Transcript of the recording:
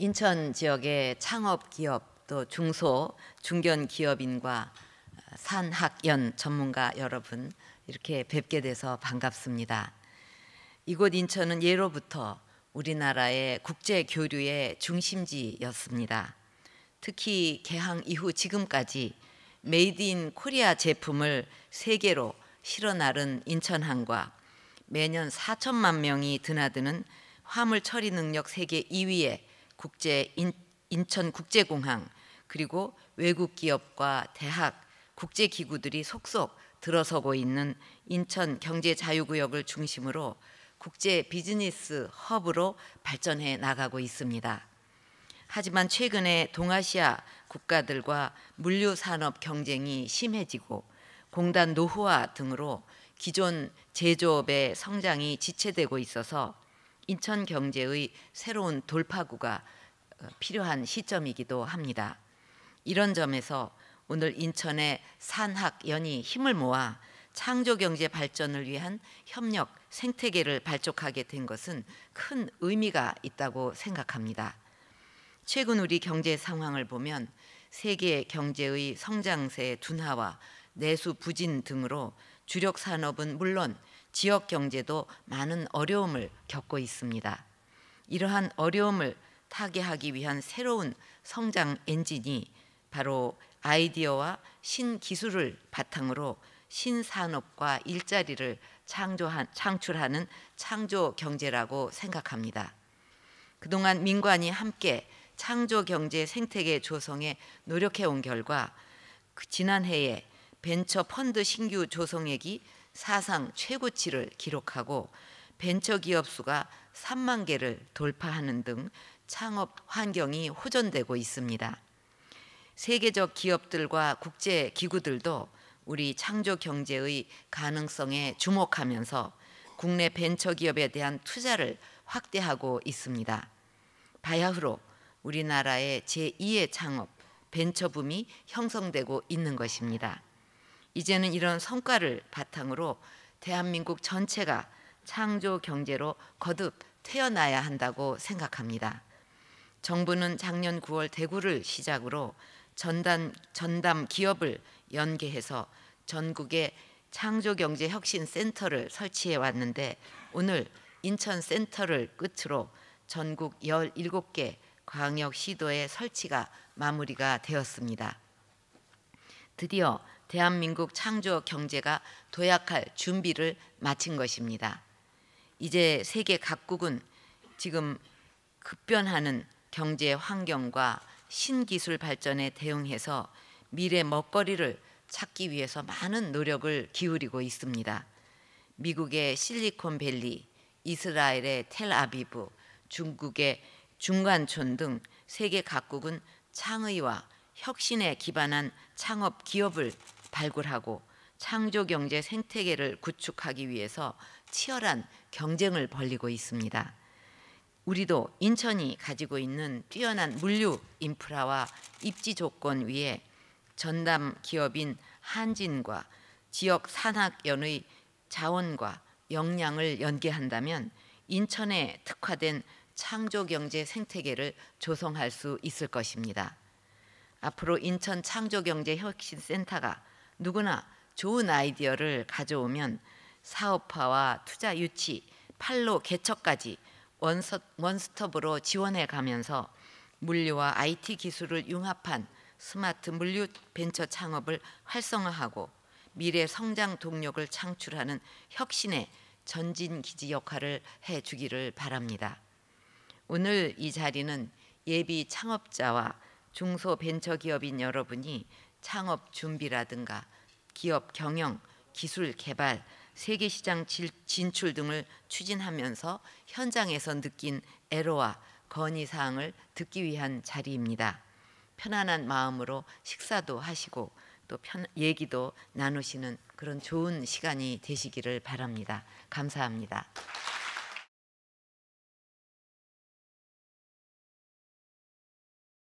인천 지역의 창업 기업 또 중소 중견 기업인과 어, 산학연 전문가 여러분 이렇게 뵙게 돼서 반갑습니다. 이곳 인천은 예로부터 우리나라의 국제 교류의 중심지였습니다. 특히 개항 이후 지금까지 메이드 인 코리아 제품을 세계로 실어 나른 인천항과 매년 4천만 명이 드나드는 화물 처리 능력 세계 2위에 국제 인천 국제공항 그리고 외국 기업과 대학 국제기구들이 속속 들어서고 있는 인천 경제자유구역을 중심으로 국제 비즈니스 허브로 발전해 나가고 있습니다. 하지만 최근에 동아시아 국가들과 물류 산업 경쟁이 심해지고 공단 노후화 등으로 기존 제조업의 성장이 지체되고 있어서 인천 경제의 새로운 돌파구가 어, 필요한 시점이기도 합니다. 이런 점에서 오늘 인천의 산학연이 힘을 모아 창조경제 발전을 위한 협력 생태계를 발족하게 된 것은 큰 의미가 있다고 생각합니다. 최근 우리 경제 상황을 보면 세계 경제의 성장세 둔화와 내수 부진 등으로 주력 산업은 물론 지역 경제도 많은 어려움을 겪고 있습니다. 이러한 어려움을 타개하기 위한 새로운 성장 엔진이 바로 아이디어와 신기술을 바탕으로 신산업과 일자리를 창조한, 창출하는 창조 경제라고 생각합니다. 그동안 민관이 함께 창조 경제 생태계 조성에 노력해 온 결과 그 지난해에 벤처 펀드 신규 조성액이 사상 최고치를 기록하고 벤처기업 수가 3만 개를 돌파하는 등 창업 환경이 호전되고 있습니다. 세계적 기업들과 국제 기구들도 우리 창조 경제의 가능성에 주목하면서 국내 벤처 기업에 대한 투자를 확대하고 있습니다. 바야흐로 우리나라의 제2의 창업 벤처 붐이 형성되고 있는 것입니다. 이제는 이런 성과를 바탕으로 대한민국 전체가 창조 경제로 거듭 태어나야 한다고 생각합니다. 정부는 작년 9월 대구를 시작으로 전단, 전담 기업을 연계해서 전국에 창조경제혁신센터를 설치해 왔는데 오늘 인천 센터를 끝으로 전국 17개 광역시도의 설치가 마무리가 되었습니다. 드디어 대한민국 창조 경제가 도약할 준비를 마친 것입니다. 이제 세계 각국은 지금 급변하는 경제 환경과 신기술 발전에 대응해서 미래 먹거리를 찾기 위해서 많은 노력을 기울이고 있습니다. 미국의 실리콘밸리, 이스라엘의 텔아비브, 중국의 중간촌 등 세계 각국은 창의와 혁신에 기반한 창업 기업을 발굴하고 창조 경제 생태계를 구축하기 위해서 치열한 경쟁을 벌리고 있습니다. 우리도 인천이 가지고 있는 뛰어난 물류 인프라와 입지 조건 위에 전담 기업인 한진과 지역 산학연의 자원과 역량을 연계한다면 인천에 특화된 창조 경제 생태계를 조성할 수 있을 것입니다. 앞으로 인천 창조 경제 혁신 센터가 누구나 좋은 아이디어를 가져오면 사업화와 투자 유치, 판로 개척까지 원서, 원스톱으로 지원해 가면서 물류와 IT 기술을 융합한 스마트 물류 벤처 창업을 활성화하고 미래 성장 동력을 창출하는 혁신의 전진 기지 역할을 해 주기를 바랍니다. 오늘 이 자리는 예비 창업자와 중소 벤처 기업인 여러분이 창업 준비라든가 기업 경영, 기술 개발, 세계 시장 진출 등을 추진하면서 현장에서 느낀 애로와 건의 사항을 듣기 위한 자리입니다. 편안한 마음으로 식사도 하시고 또 편, 얘기도 나누시는 그런 좋은 시간이 되시기를 바랍니다. 감사합니다.